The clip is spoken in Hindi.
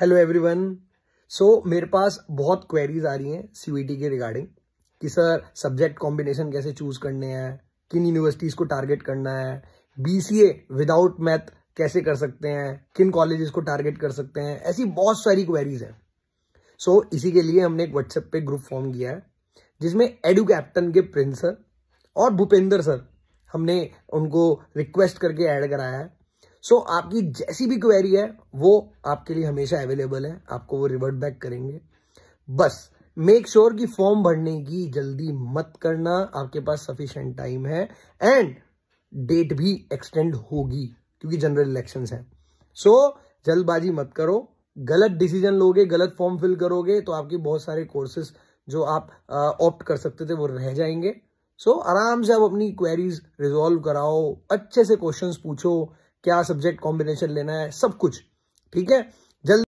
हेलो एवरीवन सो मेरे पास बहुत क्वेरीज आ रही हैं सीवीटी के रिगार्डिंग कि सर सब्जेक्ट कॉम्बिनेशन कैसे चूज करने हैं किन यूनिवर्सिटीज को टारगेट करना है बीसीए विदाउट मैथ कैसे कर सकते हैं किन कॉलेजेस को टारगेट कर सकते हैं ऐसी बहुत सारी क्वेरीज हैं सो so, इसी के लिए हमने एक व्हाट्सएप पे ग्रुप फॉर्म किया है जिसमें एडू कैप्टन के प्रिंस सर और भूपेंद्र सर हमने उनको रिक्वेस्ट करके ऐड कराया है सो so, आपकी जैसी भी क्वेरी है वो आपके लिए हमेशा अवेलेबल है आपको वो रिवर्ट बैक करेंगे बस मेक श्योर sure कि फॉर्म भरने की जल्दी मत करना आपके पास सफिशेंट टाइम है एंड डेट भी एक्सटेंड होगी क्योंकि जनरल इलेक्शन है सो so, जल्दबाजी मत करो गलत डिसीजन लोगे गलत फॉर्म फिल करोगे तो आपके बहुत सारे कोर्सेस जो आप ऑप्ट कर सकते थे वो रह जाएंगे सो so, आराम से आप अपनी क्वेरीज रिजॉल्व कराओ अच्छे से क्वेश्चंस पूछो क्या सब्जेक्ट कॉम्बिनेशन लेना है सब कुछ ठीक है जल्द